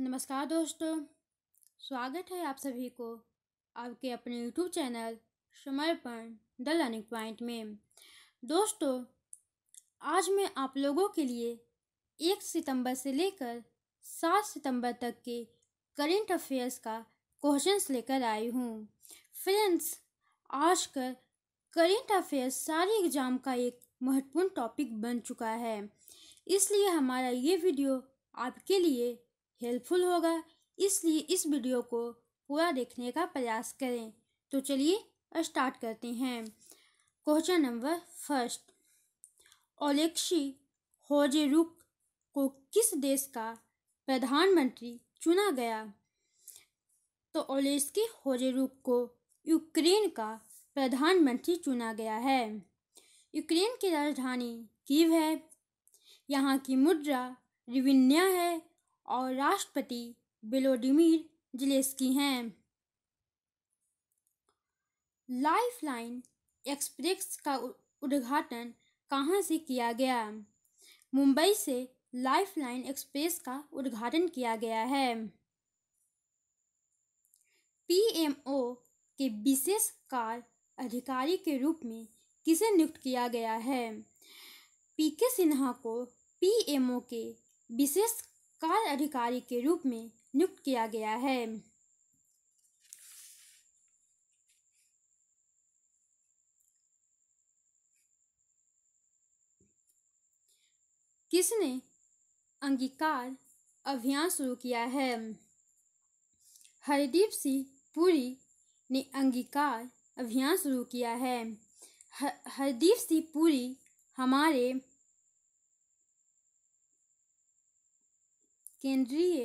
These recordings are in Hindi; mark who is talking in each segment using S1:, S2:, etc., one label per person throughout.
S1: नमस्कार दोस्तों स्वागत है आप सभी को आपके अपने YouTube channel Samarpan the learning point में दोस्तों आज मैं आप लोगों के लिए एक सितंबर से लेकर सात सितंबर तक के करेंट अफेयर्स का क्वेश्चंस लेकर आई हूँ फ्रेंड्स आज कर करेंट अफेयर्स सारे एग्ज़ाम का एक महत्वपूर्ण टॉपिक बन चुका है इसलिए हमारा ये वीडियो आपके लिए हेल्पफुल होगा इसलिए इस वीडियो को पूरा देखने का प्रयास करें तो चलिए स्टार्ट करते हैं question number first Oleksiy Hozheruk को किस देश का प्रधानमंत्री चुना गया तो ओलेस्की होजेरुक को यूक्रेन का प्रधानमंत्री चुना गया है यूक्रेन की राजधानी कीव है यहाँ की मुद्रा रिविन्या है और राष्ट्रपति विलोडिमिर जिलेस्की हैं लाइफलाइन एक्सप्रेस का उद्घाटन कहाँ से किया गया मुंबई से लाइफलाइन एक्सप्रेस का उद्घाटन किया गया है पीएमओ के विशेष कार अधिकारी के रूप में किसे नियुक्त किया गया है पीके सिन्हा को पीएमओ के विशेष कार्य अधिकारी के रूप में नियुक्त किया गया है किसने अंगीकार अभियान शुरू किया है हरदीप सिंह पुरी ने अंगीकार अभियान शुरू किया है हरदीप सिंह पुरी हमारे केंद्रीय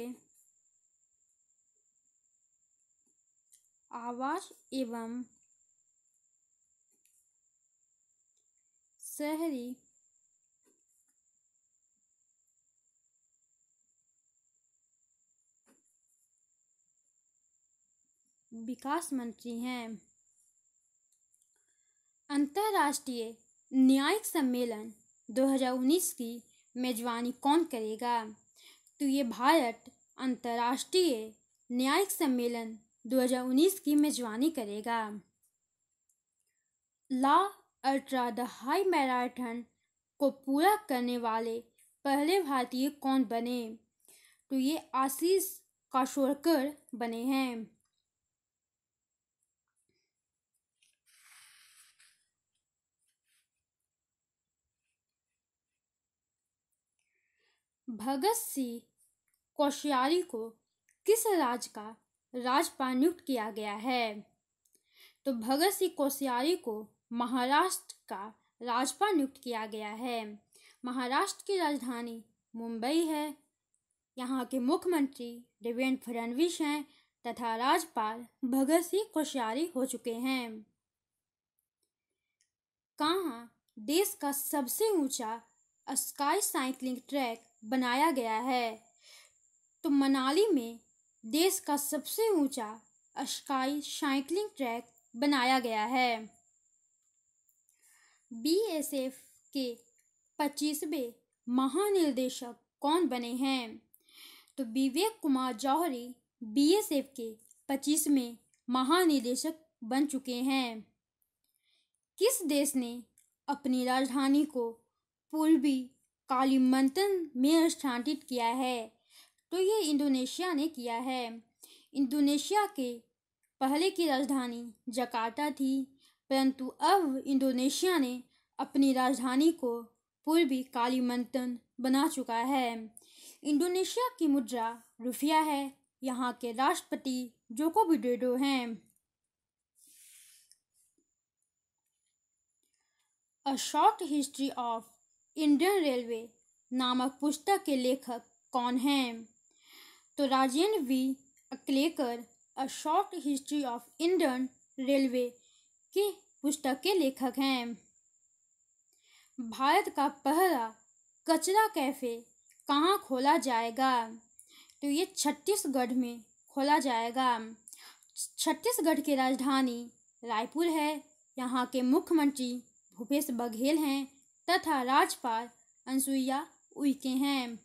S1: आवास एवं शहरी विकास मंत्री हैं अंतर्राष्ट्रीय न्यायिक सम्मेलन 2019 की मेजबानी कौन करेगा तो ये भारत अंतर्राष्ट्रीय न्यायिक सम्मेलन 2019 की मेजबानी करेगा La Ultra the high marathon को पूरा करने वाले पहले भारतीय कौन बने तो ये आशीष काशोरकर बने हैं भगत सिंह कोश्यारी को किस राज का राजपाल नियुक्त किया गया है तो भगत सिंह कोश्यारी को महाराष्ट्र का राजपाल नियुक्त किया गया है महाराष्ट्र की राजधानी मुंबई है यहाँ के मुख्यमंत्री देवेंद्र फडणवीस हैं तथा राजपाल भगत सिंह कोश्यारी हो चुके हैं कहा देश का सबसे ऊंचा स्काई साइकिलिंग ट्रैक बनाया गया है तो मनाली में देश का सबसे ऊंचा स्काई साइकिलिंग ट्रैक बनाया गया है बीएसएफ के पच्चीसवें महानिर्देशक कौन बने हैं तो विवेक कुमार जौहरी बीएसएफ के पच्चीसवें महानिदेशक बन चुके हैं किस देश ने अपनी राजधानी को पूर्वी कालीमंतन में स्थानांतरित किया है तो ये इंडोनेशिया ने किया है इंडोनेशिया के पहले की राजधानी जकार्ता थी परंतु अब इंडोनेशिया ने अपनी राजधानी को पूर्वी कालीमंतन बना चुका है इंडोनेशिया की मुद्रा रुफिया है यहाँ के राष्ट्रपति जोको विडोडो हैं a short history of Indian railway नामक पुस्तक के लेखक कौन हैं तो Rajendra V Aklekar a short history of Indian railway की पुस्तक के लेखक हैं भारत का पहला कचरा कैफ़े कहाँ खोला जाएगा तो ये छत्तीसगढ़ में खोला जाएगा छत्तीसगढ़ की राजधानी रायपुर है यहाँ के मुख्यमंत्री भूपेश बघेल हैं तथा राज्यपाल अनुसुईया उइके हैं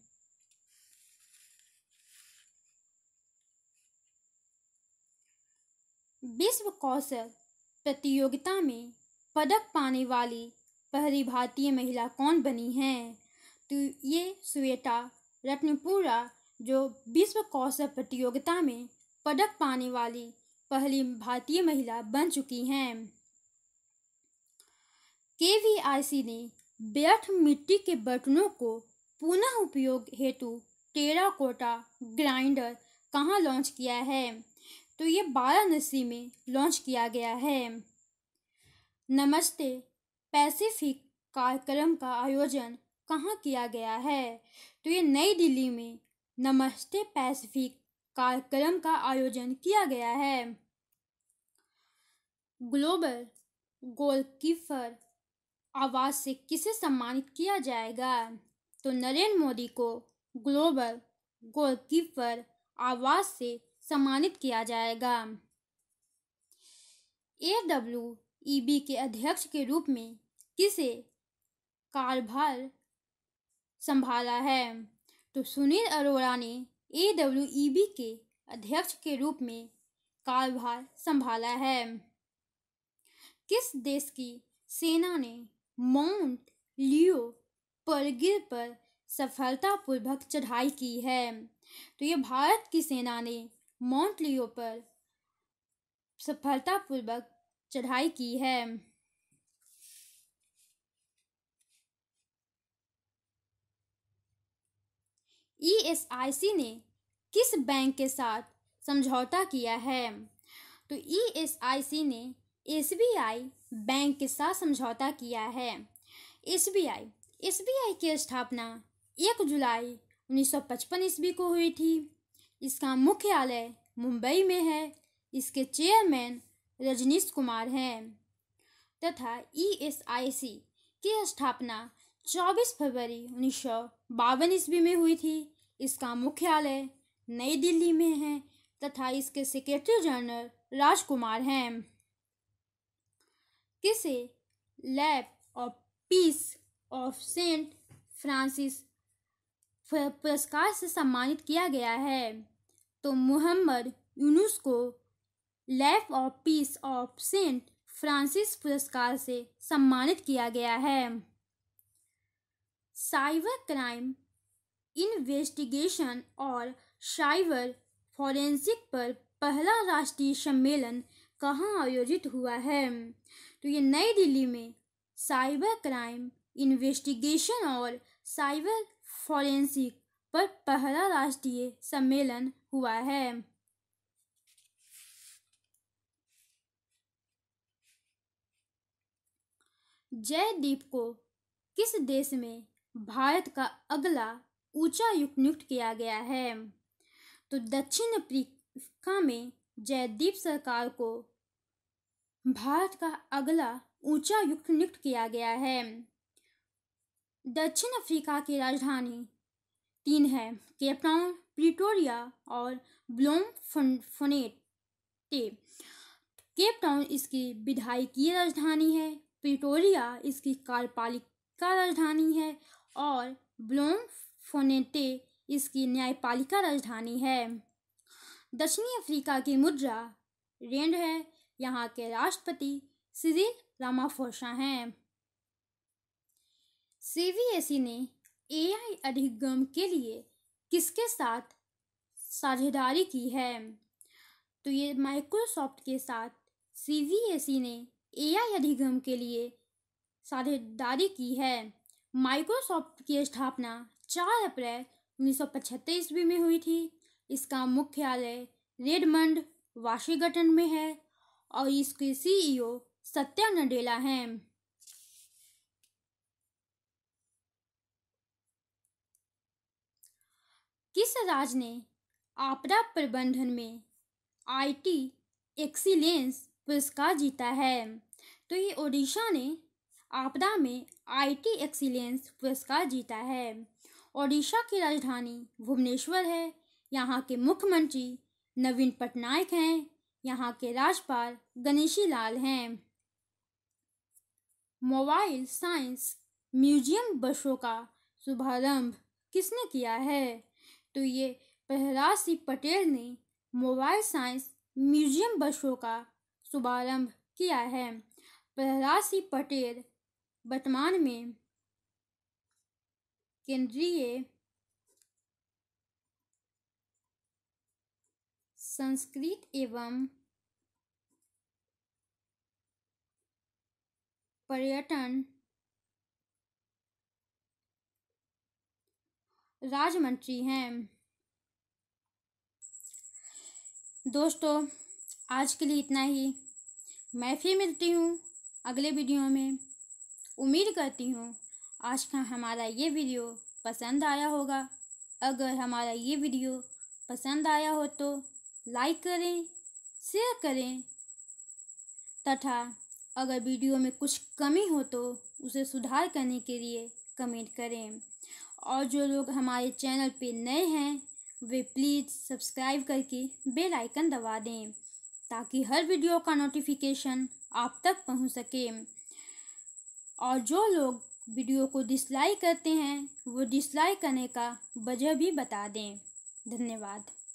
S1: विश्व कौशल प्रतियोगिता में पदक पाने वाली पहली भारतीय महिला कौन बनी है तो ये श्वेता रत्नपुरा जो विश्व कौशल प्रतियोगिता में पदक पाने वाली पहली भारतीय महिला बन चुकी हैं के वी आई सी ने व्यर्थ मिट्टी के बर्तनों को पुनः उपयोग हेतु कोटा ग्राइंडर कहाँ लॉन्च किया है तो ये वाराणसी में लॉन्च किया गया है नमस्ते पैसिफिक कार्यक्रम का आयोजन कहाँ किया गया है तो ये नई दिल्ली में नमस्ते पैसिफिक कार्यक्रम का आयोजन किया गया है ग्लोबल गोलकीपर आवाज से किसे सम्मानित किया जाएगा तो नरेंद्र मोदी को ग्लोबल गोलकीपर आवाज से सम्मानित किया जाएगा ए डब्ल्यू ई बी के अध्यक्ष के रूप में किसे कार्यभार संभाला है तो सुनील अरोड़ा ने ए डब्ल्यू ई बी के अध्यक्ष के रूप में कार्यभार संभाला है किस देश की सेना ने माउंट लियो परगिर पर सफलतापूर्वक चढ़ाई की है तो ये भारत की सेना ने लियो पर सफलतापूर्वक चढ़ाई की है ईएसआईसी e ने किस बैंक के साथ समझौता किया है तो ईएसआईसी e ने एसबीआई बैंक के साथ समझौता किया है एसबीआई एसबीआई की स्थापना एक जुलाई 1955 ईस्वी को हुई थी इसका मुख्यालय मुंबई में है इसके चेयरमैन रजनीश कुमार हैं तथा ईएसआईसी e की स्थापना 24 फरवरी उन्नीस सौ बावन ईस्वी में हुई थी इसका मुख्यालय नई दिल्ली में है तथा इसके सेक्रेटरी जनरल राजकुमार हैं किसे lamp of peace of Saint Francis पुरस्कार से सम्मानित किया गया है तो मोहम्मद यूनुस को lamp of peace of Saint Francis पुरस्कार से सम्मानित किया गया है साइबर क्राइम इन्वेस्टिगेशन और साइबर फॉरेंसिक पर पहला राष्ट्रीय सम्मेलन कहाँ आयोजित हुआ है तो ये नई दिल्ली में साइबर क्राइम इन्वेस्टिगेशन और साइबर फॉरेंसिक पर पहला राष्ट्रीय सम्मेलन हुआ है जयदीप को किस देश में भारत का अगला ऊंचा युक्त नियुक्त किया गया है तो दक्षिण अफ्रीका में जयदीप सरकार को भारत का अगला ऊंचा युक्त नियुक्त किया गया है दक्षिण अफ्रीका की राजधानी तीन है केपटाउन प्रिटोरिया और ब्लोम फोनेटे केपटाउन इसकी विधायकीय राजधानी है प्रिटोरिया इसकी कार्यपालिका राजधानी है और ब्लोम फोनेटे इसकी न्यायपालिका राजधानी है दक्षिणी अफ्रीका की मुद्रा रेंड है यहाँ के राष्ट्रपति सिरिल रामाफोसा हैं सीबीएसई ने एआई अधिगम के लिए किसके साथ साझेदारी की है तो ये माइक्रोसॉफ्ट के साथ सीबीएसई ने एआई अधिगम के लिए साझेदारी की है माइक्रोसॉफ्ट की स्थापना 4 अप्रैल उन्नीस सौ ईस्वी में हुई थी इसका मुख्यालय रेडमंड वाशिंगटन में है और इसके सीईओ सत्या नडेला हैं किस राज ने आपदा प्रबंधन में आईटी एक्सीलेंस पुरस्कार जीता है तो ये ओडिशा ने आपदा में आईटी एक्सीलेंस पुरस्कार जीता है ओडिशा की राजधानी भुवनेश्वर है यहाँ के मुख्यमंत्री नवीन पटनायक हैं यहाँ के राज्यपाल गणेशी लाल हैं मोबाइल साइंस म्यूजियम बसों का शुभारंभ किसने किया है तो ये प्रहलाद सिंह पटेल ने मोबाइल साइंस म्यूजियम बसों का शुभारंभ किया है प्रहलाद सिंह पटेल वर्तमान में केंद्रीय संस्कृत एवं पर्यटन राजमंत्री हैं दोस्तों आज के लिए इतना ही मैं फिर मिलती हूँ अगले वीडियो में उम्मीद करती हूँ आज का हमारा ये वीडियो पसंद आया होगा अगर हमारा ये वीडियो पसंद आया हो तो लाइक करें शेयर करें तथा अगर वीडियो में कुछ कमी हो तो उसे सुधार करने के लिए कमेंट करें और जो लोग हमारे चैनल पे नए हैं वे प्लीज़ सब्सक्राइब करके बेल आइकन दबा दें ताकि हर वीडियो का नोटिफिकेशन आप तक पहुंच सके और जो लोग वीडियो को डिसलाइक करते हैं वो डिसलाइक करने का वजह भी बता दें धन्यवाद